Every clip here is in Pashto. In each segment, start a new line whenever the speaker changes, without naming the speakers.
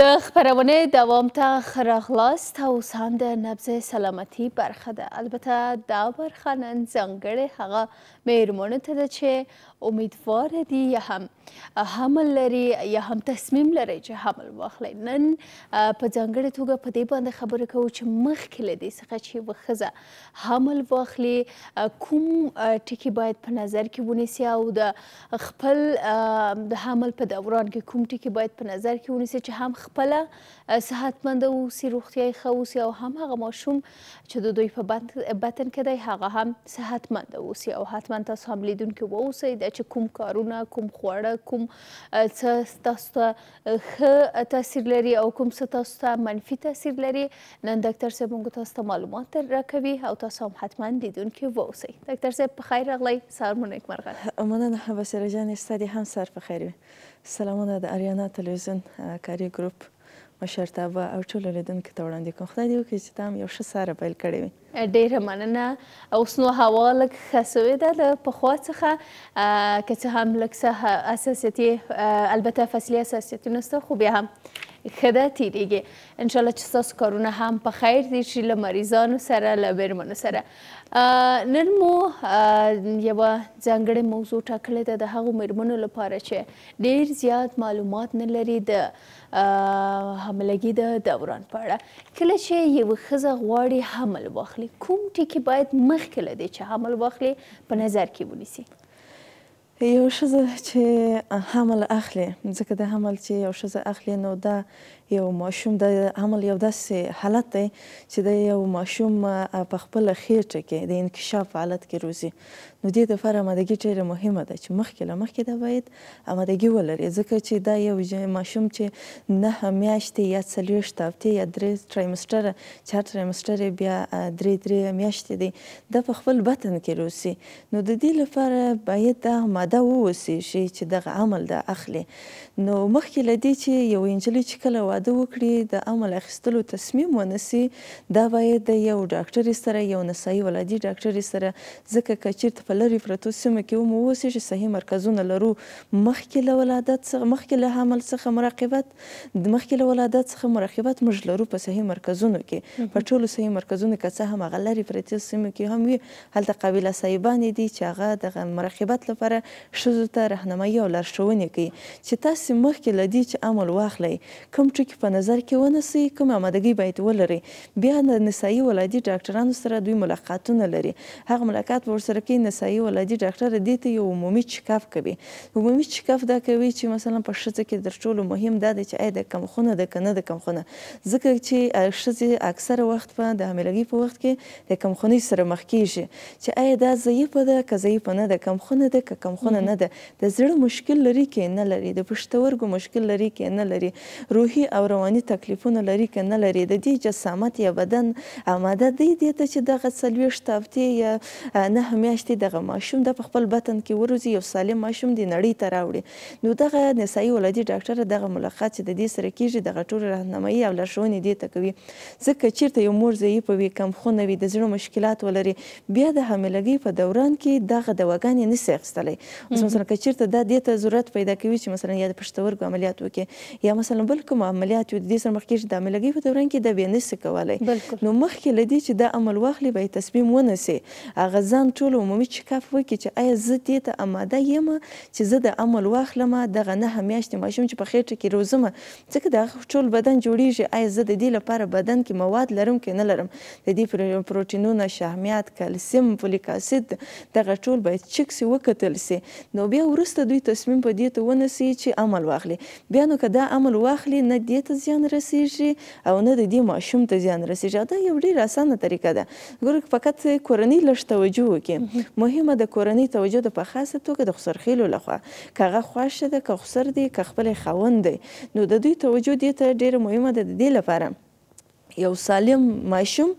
د خبرونه دوام ته خراغلاست اوس هم د نبض سلامتی برخه ده البته دا برخه نن ځانګړې هغه میرمنو ته ده چې امیدوار دي یا هم حمل لري یا هم تصمیم لري چې حمل واخلي نن په ځانګړې توګه په دې باندې خبرې کوو چې مخکې له دې څخه چې وخزه حمل واخلي کوم ټکي باید په نظر کې ونیسي او د خپل د حمل په دوران کې کوم ټکي باید په نظر کې ونیسي چې هم خپله صحتمند اوسي روغتیایي ښه اوسي او هم هغه ماشوم چې د دوی په بطن کې دی هغه هم صحتمند اوسي او حتما تاسو هم لیدونکي واوسئ د دی چې کوم کارونه کوم خواړه کوم څه تاسو ته ښه تاثیر لري او کوم څه تاسو ته منفي تاثیر لري نن ډاکټر صاحب موږ تاسو ته معلومات راکوي او تاسو هم حتما لیدونکي واوسئ ډاکټر صاحب په خیر راغلی سهار مو نیکمرغه
مننه حبسره جان ستاسو هم سر په خیر وي سلامونه د اریانا تلویزیون کاري ګروپ مشرتابه او ټولو لیدونکو ته وړاندې کوم خدای دې وکړي چې تا هم یو ښه ساره پیل کړې وي
ډیره مننه اوس نو هوا لږ ښه سوې ده د پخوا څخه که څه هم لږ څه حساسیتي البته فصلي حساسیتونه شته خو بیا هم خدا تیریږي ان شاء الله چې تاسو کارونه هم په خیر دي شي له مریضانو سره له بیرمنو سره نن مو یو ځانګړې موضوع ټاکلې ده د هغو میرمنو لپاره چې ډیر زیات معلومات نه لري د حملګي د دوران په اړه کله چې یو ښځه غواړي حمل واخلي کوم ټکي باید مخکې له دې چې حمل واخلي په نظر کې ونیسي یو ښځه چې حمل
اخلي ځکه د حمل چې یو ښځه اخلي نو دا یو ماشوم د عمل یو داسې حالت دی چې د یو ماشوم په خپل خېټه کې د انکشاف حالت کې روزي نو دې لپاره آمادګي ډېره مهمه ده چې مخکې له مخکې دا باید آمادګي ولري ځکه چې دا یو ماشوم چې نه میاشتې یا څلوېښت هفتې یا درې ټرایمستره چهار ټرایمستره بیا درې درې میاشتې دی دا په خپل بطن کې روزي نو د دې لپاره باید دا ماده ووسی شي چې دغه عمل دا اخلي نو مخکې له دې چې یو انجلۍ چې کله واده وکړي د عمل اخیستلو تصمیم ونیسي دا باید د یو ډاکټر سره یو نسایي ولادي ډاکټر سره ځکه که چیرته په لرې پرتو سیمه کې ومو اوسي چې صحیح مرکزونه لرو مخکې له ولادت څخه مخکې له حمل څخه مراقبت مخکې له ولادت څخه مراقبت موږ لرو په صحیح مرکزونو کې په ټولو صحیح مرکزونو کې څه هم هغه لرې پرتو سیمه کې هم وي هلته قبیله صاحبانې دي چې هغه د مراقبت لپاره ښځو ته رهنمایي او لارښوونې کوي چې تاسې مخکې له دې چې عمل واخلئ کوم ټکي کې په نظر کې ونیسي کوم آمادګي باید ولري بیا د نسایي ولادي ډاکټرانو سره دوی ملاقاتونه لري هغه ملاقات ورسره کوي نسایي ولادي ډاکټر دې ته یو عمومي چکاف کوي عمومي چکاف دا کوي چې مثلا په ښځه کې تر ټولو مهم دا دی چې آیا د کمخونه ده که نه د کمخونه ځکه چې ښځې اکثره وخت په د حاملګۍ په وخت کې د کمخونۍ سره مخ کیږي چې آیا دا ضعیفه ده که ضعیفه نه ده کمخونه ده که کمخونه نه ده د زړه مشکل لري کې نه لري د پښتورګو مشکل لري کې نه لري روحي او رواني تکلیفونه لري که نه لري د دې جسامت یا بدن آماده دی دې ته چې دغه څلوېښت هفتې یا نهه میاشتې دغه ماشوم د په خپل بطن کې وروزي یو سالم ماشوم د نړۍ ته راوړي نو دغه نسایي ولادي ډاکټره دغه ملاقات چې د دې سره کیږي دغه ټول راهنمایي او لارښوونې دې ته کوي ځکه چیرته یو مور ضعیفه وي کمخونه وي د زړه مشکلات ولري بیا د حاملګۍ په دوران کې دغه دواګانې نسي اخیستلی اوس مثلا که چیرته دا دې ته ضرورت پیدا کوي چې مثلا یا د پښتورګو عملیات وکړي یا مثلا بل کوم عملیات عملیات یو د دې سره مخ کېږي د عملګۍ په دوران کې دا بیا نسي کولی نو مخکې له دې چې دا عمل واخلي به یې تصمیم ونیسي هغه ځان ټول عمومي چکاپ وکړي چې ایا زه دې ته اماده یم چې زه د عمل واخلم دغه نهه میاشتې ماشوم چې په خېټه کې روزم ځکه د ټول بدن جوړیږي ایا زه د دې لپاره بدن کې مواد لرم کې نه لرم د دې پروټینونه شحمیات کلسیم فولیک اسید دغه ټول باید چک سي وکتل سي نو بیا وروسته دوی تصمیم په دې ته ونیسي چې عمل واخلي بیا نو که دا عمل واخلي نه دې روغتیا ته زیان رسیږي او نه د دې ماشوم ته زیان رسیږي دا یو ډیر اسانه طریقه ده ګورک فقط کورنۍ لږ توجه وکړي مهمه د کورنۍ توجه د په خاصه توګه د خسرخیلو لخوا کغه خوښ ده که خسر دی که خپل خوند دی نو د دوی توجه دې ته ډیره مهمه ده د دې لپاره یو سالم ماشوم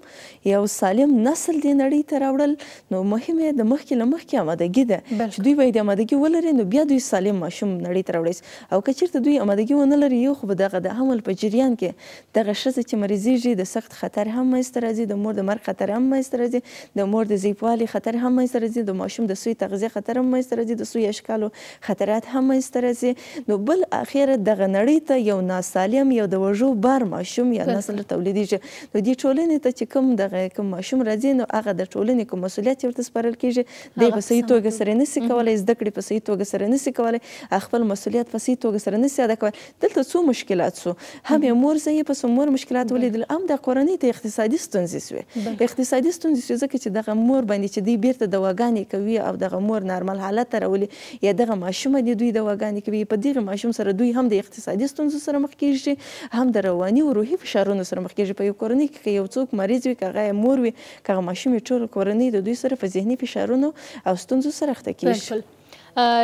یو سالم نسل دې نړۍ ته راوړل نو مهمه د مخکې له مخکې آمادګي ده چې دوی باید آمادګي ولري نو بیا دوی سالم ماشوم نړۍ ته راوړي او که چیرته دوی آمادګي ونه لري یو خو به دغه د عمل په جریان کې دغه ښځه چې مریضیږي د سخت خطر هم منځته راځي د مور د مرګ خطر هم منځته راځي د مور د زیږوالي خطر هم منځته راځي د ماشوم د سوی تغذیه خطر هم منځته راځي د سوی اشکالو خطرات هم منځته راځي نو بل اخیره دغه نړۍ ته یو ناسالم یو د وژو بار ماشوم یا نسل تولیدي کیږي نو دې ټولنې ته چې کوم دغه کوم ماشوم راځي نو هغه د ټولنې کوم مسولیت ورته سپارل کیږي دی په صحیح توګه سره نسی کولای زده کړې په صحیح توګه سره نسی کولای خپل مسولیت په صحیح توګه سره نسی ادا کولای دلته څو مشکلات سو هم یې مور زه یې په څومره مشکلات ولیدل هم د کورنۍ ته اقتصادي ستونزې سوې اقتصادي ستونزې سوې ځکه چې دغه مور باندې چې دی بیرته دواګانې کوي او دغه مور نارمل حالت ته راولي یا دغه ماشوم دی دوی دواګانې کوي په دغه ماشوم سره دوی هم د اقتصادي ستونزو سره مخ کیږي هم د رواني او روحي فشارونو سره مخ کیږي په یو کورنۍ کې که یو څوک مریض وي که هغه مور وي که هغه ماشوم وي ټول کورنۍ د دوی سره په ذهني فشارونو او ستونزو سره اخته کیږي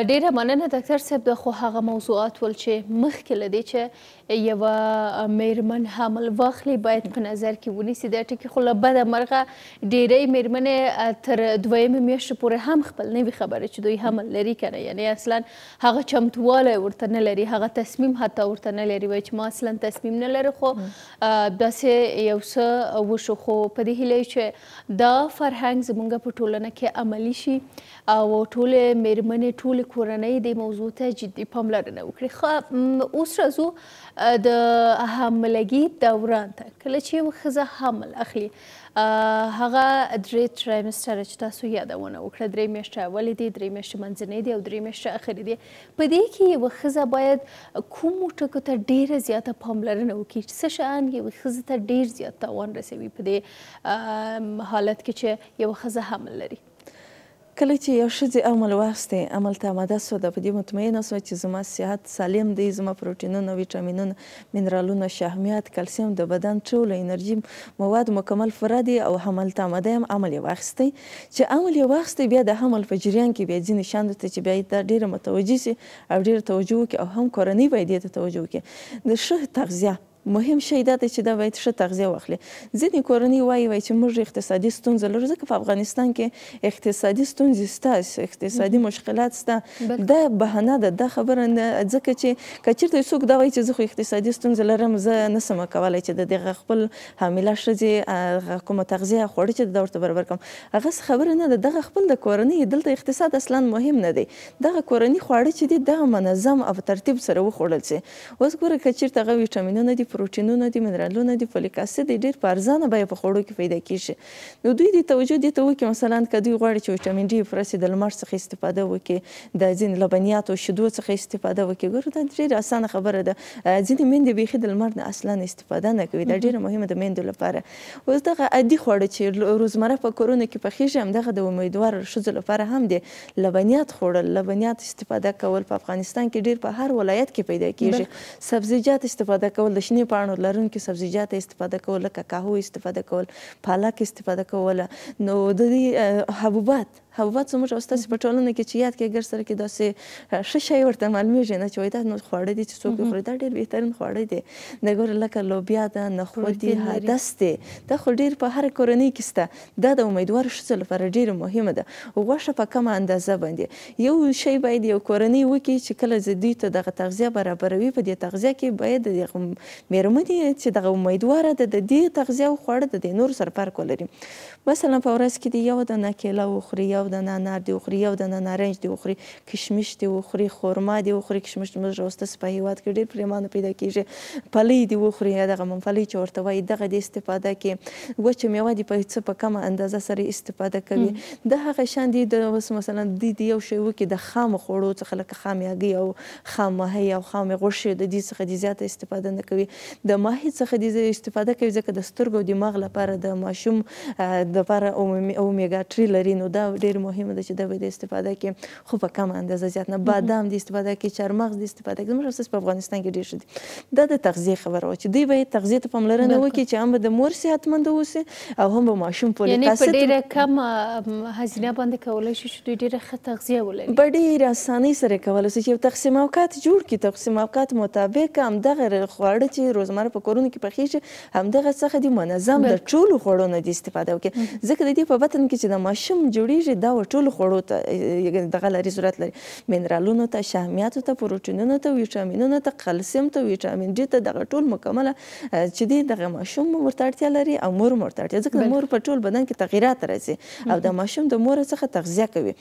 ډیره مننه ډاکټر صاحب د خو هغه موضوعات ول چې مخکې لدی چې یو میرمن حمل واخلي باید په نظر کې ونیسي دا ټکی خو له بده مرغه ډیرې میرمنې تر دویم میاشتې پورې هم خپل نوي خبره چې دوی حمل لري کنه یعنی اصلا هغه چمتواله ورته نه لري هغه تصمیم حتی ورته نه لري چې ما اصلا تصمیم نه لري خو داسې یو څه وشو خو په دې هیله چې دا فرهنګ زمونږ په ټولنه کې عملی شي او ټول میرمنې ټول کورنۍ د موضوع ته جدي پاملرنه وکړي خو اوس راځو د حاملګي دوران ته کله چې یو ښځه حامل اخلي هغه درې ترایمستر چې تاسو یادونه وکړه درې میاشتې اولې دي درې میاشتې منځنۍ دي او درې میاشتې اخري دي په دې کې یوه ښځه باید کومو ټکو ته ډېره زیاته پاملرنه وکړي چې څه شیان یوې ښځې ته ډېر زیات تاوان رسوي په دې حالت کې چې یوه ښځه حمل لري
کله چې یو ښځې عمل واخیستې عمل ته آماده سوه ده په دې مطمینه سوه چې زما صحت سالم دی زما پروټینونه ویټامینونه منرالونه شحمیات کلسیم د بدن ټول انرژي مواد مکمل پوره دي او حمل ته آماده یم عمل یې واخیستی چې عمل یې واخیستی بیا د حمل په جریان کې بیا ځینې شیانو ته چې بیا دا ډېره متوجه سي او ډېره توجه وکړي او هم کورنۍ باید دې ته توجه وکړي د ښه تغذیه مهم شی دا دی چې دا باید ښه تغذیه واخلي ځینې کورنۍ وایي وایي چې موږ اقتصادي ستونزه لرو ځکه په افغانستان کې اقتصادي ستونزې شته اقتصادي مشکلات شته دا بهانه ده دا خبره ځکه چې که چېرته څوک دا وایي چې زه خو اقتصادي ستونزه لرم زه نه سم کولی چې د دغه خپل حامله ښځې کومه تغذیه خوړه چې دا ورته برابر کړم هغه خبره نه ده دغه خپل د کورنۍ دلته اقتصاد اصلا مهم نه دی دغه کورنۍ خواړه چې دي دغه منظم او ترتیب سره وخوړل شي اوس ګوره که چېرته هغه ویټامینونه دي پروتینونه دي منرالونه دي فولیک اسید دي ډیر په ارزانه بیه په خوړو کې پیدا کیږي نو دوی د توجه دي ته وکړي مثلا کدی غواړي چې ویټامین ډي پرسې د لمر څخه استفاده وکړي د ځین لبنیاتو شیدو څخه استفاده وکړي ګورو دا ډیر اسانه خبره ده ځین میندې بیخي د لمر نه اصلا استفاده نه کوي دا ډیره مهمه ده میندو لپاره اوس دغه عادي خواړه چې روزمره په کورونو کې پخېږي همدغه د امیدوار ښځو لپاره هم دي لبنیات خوړل لبنیات استفاده کول په افغانستان کې ډیر په هر ولایت کې پیدا کیږي سبزیجات استفاده کول د شنې کوچنی پاڼو لرونکي سبزیجات استفاده کول لکه کاهو استفاده کول پالک استفاده کول نو د دې حبوبات هوا زموږ او ستاسې په ټولنه کې چې یاد کړئ ګر سره کې داسې ښه شی ورته معلومیږي نه چې وایي دا نو خواړه دي چې څوک یې خوري دا ډېر بهترین خواړه دي د ګوره لکه لوبیا ده نخود دي حدس دی دا خو ډېر په هر کورنۍ کې شته دا د امیدوار ښځو لپاره ډېره مهمه ده غوښه په کمه اندازه باندې یو شی باید یو کورنۍ وکړي چې کله زه دوی ته دغه تغذیه برابروي په دې تغذیه کې باید د میرمنې چې دغه امیدواره ده د دې تغذیه او خواړه د نور سره فرق ولري مثلا په ورځ کې دی یو دانه کیله وخوري یو یو دانه انار دی وخوري یو دانه نارنج دی وخوري کشمش دی وخوري خورما دی وخوري کشمش موږ راوسته په هیواد کې ډېر پریمانه پیدا کیږي پلې دی وخوري یا دغه ممپلې چې ورته وایي دغه د استفاده کې وچه میوه دی په څه په کمه اندازه سره استفاده کوي د هغه شان دی د اوس مثلا د یو شی وکي د خام خوړو څخه لکه خام یاګي او خام ماهي او خام غوښه د دې څخه دی زیاته استفاده نه کوي د ماهي څخه دی استفاده کوي ځکه د سترګو دماغ لپاره د ماشوم د لپاره اومیګا 3 لري نو دا ډېر ډیر مهمه ده چې د وې د استفاده کې خو په کم اندازه زیات نه بادام د استفاده کې چارمغز د استفاده کې زموږ په افغانستان کې ډیر شدي دا د تغذیه خبره چې دوی به تغذیه ته پاملرنه وکړي چې هم به د مور صحتمند اوسي او هم به ماشوم پورې یعنی په ډیره
کم هزینه باندې کولای شي چې دوی ډیره ښه تغذیه ولري
په ډیره اسانۍ سره کولای شي یو تقسیم اوقات جوړ کړي تقسیم اوقات مطابق هم دغه خواړه چې روزمره په کورونو کې پخېږي هم دغه څخه دی منظم د ټولو خوړو نه دی استفاده وکړي ځکه د دې په وطن کې چې د ماشوم جوړیږي دا او ټول خوړو ته دغه لري ضرورت لري منرالونو ته شحمیاتو ته پروټینونو ته ویټامینونو ته کلسیم ته ویټامین ډي ته دغه ټول مکمله چې دی دغه ماشوم ورته اړتیا لري او مور ورته اړتیا ځکه مور په ټول بدن کې تغیرات راځي او د ماشوم د مور څخه تغذیه کوي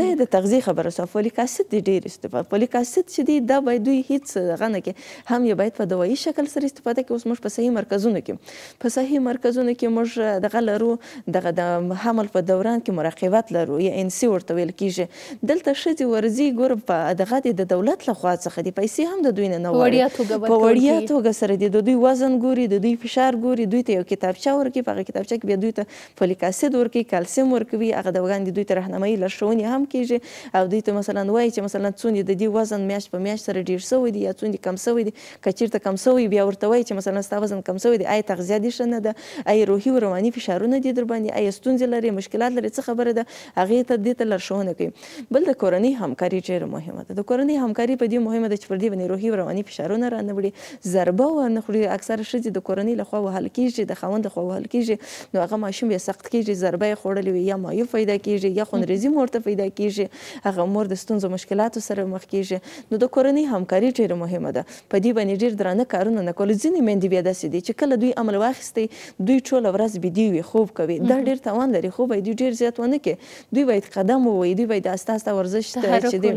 د د تغذیه خبره سو فولیک اسید دی ډیر استفاده فولیک اسید چې دی دا باید دوی هیڅ دغه نه کې هم یې باید په دوایي شکل سره استفاده کوي اوس موږ په صحیح مرکزونو کې په صحیح مرکزونو کې موږ دغه لرو دغه د حمل په دوران کې مراقبت لرو ورو یا ان سي ورته ویل کیږي دلته ښځې ورځي ګور په دغه د دولت لخوا څخه دي پیسې هم د دوی نه نه په وړیا توګه سره دي د دوی وزن ګوري د دوی فشار ګوري دوی ته یو کتابچه ورکوي په هغه کتابچه کې بیا دوی ته فولیک اسید ورکوي کلسیم ورکوي هغه د وړاندې دوی ته رهنمایي لارښوونې هم کیږي او دوی ته مثلا وایي چې مثلا څوندې د دې وزن میاشت په میاشت سره ډیر سوی دی یا څوندې کم سوی دی که چیرته کم سوی بیا ورته وایي چې مثلا ستا وزن کم سوی دی آیا تغذیه دې ښه نه ده آیا روحي او رواني فشارونه دي در باندې آیا ستونزې لري مشکلات لري څه خبره ده هغه ته دې ته لارښوونه کوي بل د کورنۍ همکاري ډیره مهمه ده د کورنۍ همکاري په دې مهمه ده چې پر دې باندې روحي او رواني فشارونه را نه وړي ضربه ورنه خوري اکثر ښځې د کورنۍ لخوا وهل کیږي د خاوند لخوا وهل کیږي نو هغه ماشوم بیا سخت کیږي ضربه یې خوړلې وي یا مایوب پیدا کیږي یا خونریزي مور ته پیدا کیږي هغه مور د ستونزو مشکلاتو سره مخ کیږي نو د کورنۍ همکاري ډیره مهمه ده په دې باندې ډیر درانه کارونه نه کول ځینې میندې بیا داسې دي چې کله دوی عمل واخیستی دوی ټوله ورځ بيدی وي خوب کوي دا ډیر توان لري خو به دوی ډیر زیات ونه کې دوی باید قدم ووهي دوی باید آسته آسته ورزش چې دی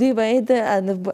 دوی باید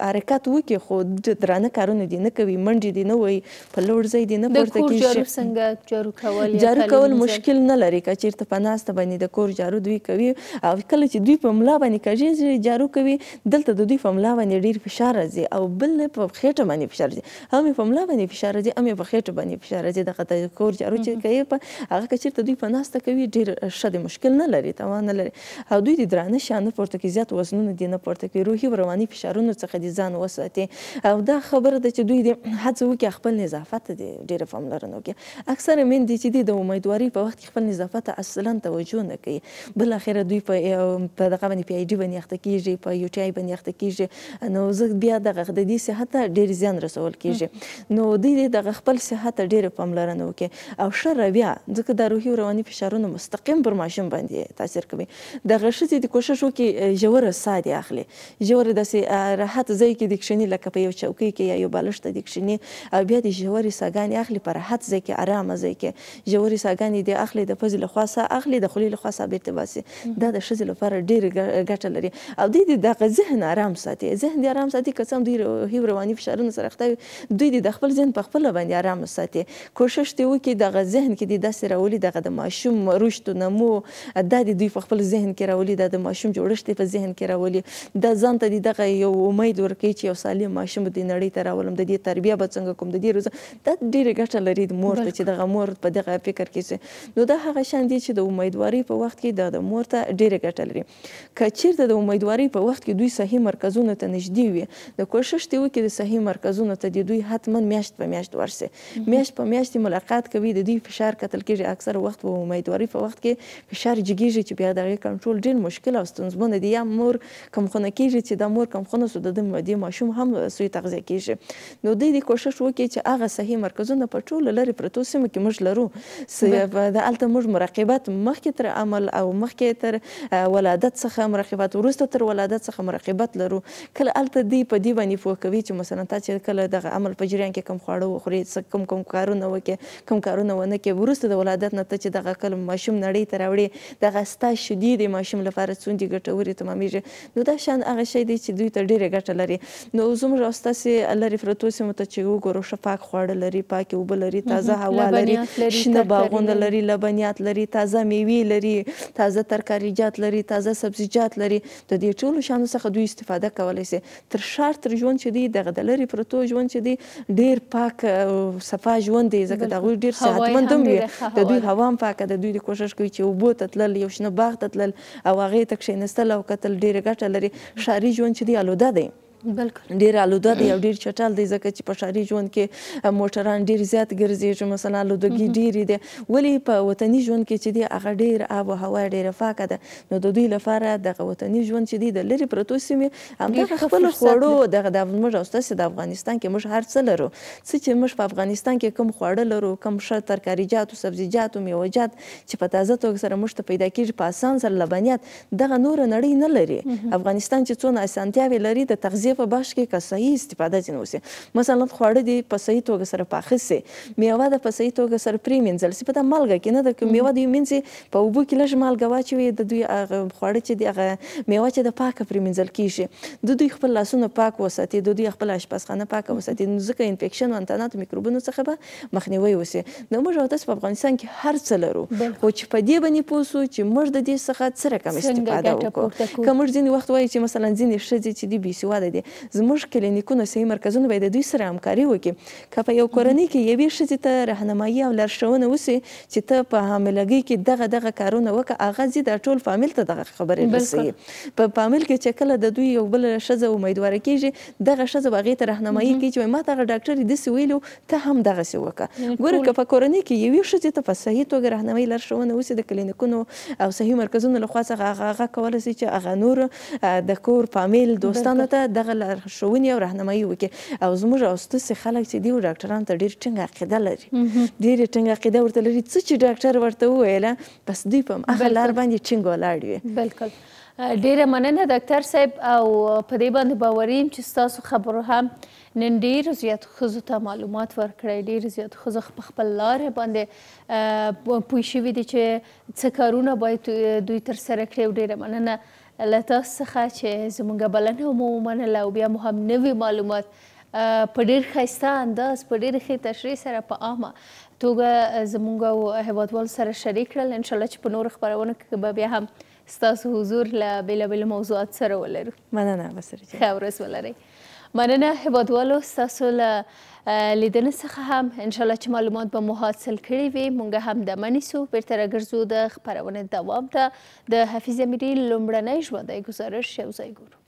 حرکت وکړي خو درانه کارونه دي نه کوي منډې دي نه وهي په لوړ ځای دي نه پورته کېږي جارو څنګه
جارو کول جارو کول مشکل
نه لري که چېرته په ناسته باندې د کور جارو دوی کوي او کله چې دوی په ملا باندې کږې جارو کوي دلته د دوی په ملا باندې ډېر فشار راځي او بل په خېټه باندې فشار راځي هم په ملا باندې فشار راځي هم په خېټه باندې فشار راځي دغه د کور جارو چې کوي په هغه که چېرته دوی په ناسته کوي ډېر ښه مشکل نه لري توان ګناه نه لري او دوی د درانه شانه پورته کې زیات وزنونه دي نه پورته کوي روحي او رواني فشارونو څخه دي ځان وساتي او دا خبره ده چې دوی د هڅه وکړي خپل نظافت ته ډېره پاملرنه وکړي اکثره میندې چې دي د امیدواري په وخت خپل نظافت ته اصلا توجه نه کوي بل اخر دوی په په دغه باندې پی ای ډي باندې اخته کیږي په یو ټی آی باندې اخته کیږي نو زه بیا دغه د دې صحت ته ډېر زیان رسول کیږي نو دوی دغه خپل صحت ته ډېره پاملرنه وکړي او شر بیا ځکه د روحي او رواني فشارونو مستقیم پر ماشوم باندې تاثیر کوي د غشتي د کوشش وکي جوړه ساده اخلي جوړه د راحت ځای کې دکشنی لکه په یو چوکۍ کې یا یو بالښت دکشنی او بیا د جوړې ساګان اخلي پر راحت ځای کې آرام ځای کې جوړې ساګان دی اخلي د پزله خاصه اخلي د خلیل خاصه بیرته باسي دا د شزل لپاره ډیر ګټه لري او د دې د ذهن آرام ساتي ذهن دی آرام ساتي قسم دی هی رواني فشارونه سره ختوي دوی د خپل ذهن په خپل باندې آرام ساتي کوشش دی وکي د ذهن کې د داسې راولي دغه د ماشوم روشتو نمو د دوی په په خپل ذهن کې راولي دا د ماشوم جوړښت په ذهن کې راولي دا ځان ته دغه یو امید ورکوي چې یو سالم ماشوم د نړۍ ته راولم د دې تربیه به څنګه کوم د دې روزه دا ډیره ګټه لري د مور ته چې دغه مور په دغه فکر کې شي نو دا هغه شان دي چې د امیدواري په وخت کې دا د مور ته ډیره ګټه لري که چیرته د امیدواري په وخت کې دوی صحیح مرکزونو ته نږدې وي د کوشش دی وکړي د صحیح مرکزونو ته د دوی حتما میاشت په میاشت ورسي میاشت په میاشت ملاقات کوي د دوی فشار کتل کېږي اکثر وخت په امیدواري په وخت کې فشار جګیږي چې بیا دغه کنټرول ډیر مشکل او ستونزمن دی یا مور کم خونه کیږي چې د مور کم خونه سو د مادي ماشوم هم سوی تغذیه کیږي نو دوی د کوشش وکړي چې هغه صحیح مرکزونه په ټوله لري پرتو سیمه کې موږ لرو د الته موږ مراقبت مخکې تر عمل او مخکې تر ولادت څخه مراقبت وروسته تر ولادت څخه مراقبت لرو کله الته دی په دی باندې پوه کوي چې مثلا تاسو کله دغه عمل په جریان کې کم خواړه وخوري کم کم کارونه وکړي کم کارونه ونه کې ورسته د ولادت نه ته چې دغه کلم ماشوم نړۍ ته راوړي دغه ستا شیدې د ماشوم لپاره څوندې ګټورې تمامیږي نو دا شان هغه شی دی چې دوی ته ډیره ګټه لري نو زموږ راستاسې لري فرتو سیمو ته چې وګورو شفاق خواړه لري پاکې اوبه لري تازه هوا لري شنه باغونه لري لبنیات لري تازه میوې لري تازه ترکاریجات لري تازه سبزیجات لري د دې ټولو شانو څخه دوی استفاده کولی شي تر شرط ژوند چې دی دغه د لري فرتو ژوند چې دی ډیر پاک صفا ژوند دی ځکه دا ډیر صحتمند هم وي د دوی هوا هم پاکه ده دوی د کوشش کوي چې اوبو ته تلل یو شنه باغ باغ ته تلل او هغې ته کښېنستل او کتل ډېره ګټه لري ښاري ژوند چې دی الوده دی بلکل ډیر الوده دی او ډیر چټل دی ځکه چې په ښاري ژوند کې موټران ډیر زیات ګرځي مثلا الودګي ډیری دی ولی په وطني ژوند کې چې دی هغه ډیر آب او هوا ډیره پاکه ده نو د دوی لپاره د وطني ژوند چې دی د لری پرتو سیمې همدغه خپل خوړو دغه د موږ او ستاسو د افغانستان کې موږ هر څه لرو څه چې موږ په افغانستان کې کوم خواړه لرو کوم ښه ترکاریجات او سبزیجات او میوهجات چې په تازه توګه سره موږ ته پیدا کیږي په اسان سره لبنیات دغه نور نړۍ نه لري افغانستان چې څونه اسانتیاوي لري د تغذیه دې په بخش کې که صحیح استفاده ځینې وسي مثلا خواړه دې په صحیح توګه سره پاخه سي میوه د په صحیح توګه سره پرې مینځل سي په دا مالګه کې نه د میوه دوی مینځي په اوبو کې لږ مالګه واچوي د دوی هغه خواړه چې دي هغه میوه چې د پاکه پرې مینځل کیږي د دوی خپل لاسونه پاک وساتي د دوی خپل اشپزخانه پاکه وساتي نو ځکه انفیکشن او انتاناتو میکروبونو څخه به مخنیوي وسي نو موږ او تاسو په افغانستان کې هر څه لرو خو چې په دې باندې پوه سو چې موږ د دې څخه څه رقم استفاده وکړو که موږ ځینې وخت وایو چې مثلا ځینې ښځې چې دي بې سواده دي زموږ کلینیکونه صحي مرکزونه باید د دوی سره همکاري وکړي که په یو کورنۍ کې یوې ښځې ته رهنمایي او لارښوونه وسي چې ته په حاملګۍ کې دغه دغه کارونه وکړه هغه ځي دا ټول فامیل ته دغه خبرې رسوي په فامیل کې چې کله د دوی یو بل ښځه امیدواره کیږي دغه ښځه به هغې ته رهنمایي کوي چې ما دغه ډاکټر داسې ویلو ته هم دغسې وکړه ګوره که په کورنۍ کې یوې ښځې ته په صحیح توګه رهنمایي لارښوونه وسي د کلینیکونو او صحي مرکزونو لخوا څخه هغه کولی سي چې هغه نور د کور فامیل دوستانو ته دغه هغه لارښوونې او رهنمایي وکړي او زموږ او ستاسې خلک چې دي ډاکټرانو ته ډېر ټینګه عقیده لري ډېرې ټینګه عقیده ورته لري څه چې ډاکټر ورته وویله بس دوی په هغه لار باندې ټینګ ولاړ وي
بلکل ډیره مننه ډاکټر صاحب او په دې باندې باوریم چې ستاسو خبرو هم نن ډیر زیات خزو ته معلومات ورکړی ډیر زیات خزو په خپل لار باندې پوښیوي دي چې څه کارونه باید دوی تر سره کړي ډیره مننه له تاسو څخه چې زموږ بلنه مو ومنله او بیا مو هم نوي معلومات په ډېر ښایسته انداز په ډېر ښې تشریح سره په عامه توګه زموږ او هیوادوالو سره شریک کړل انشاءالله چې په نورو خپرونو کې به بیا هم ستاسو حضور له بېلابېلو موضوعات سره ولرو مننه بسرجان ښه ورځ ولرئ مننه هیوادوالو ستاسو له لیدنې څخه هم انشاءالله چې معلومات به مو حاصل کړي وي موږ هم د منیسو بیرته راګرځو د خپرونې دوام ته د حفیظ امیري لومړنی ژوندی ګزارش یو ځای ګورو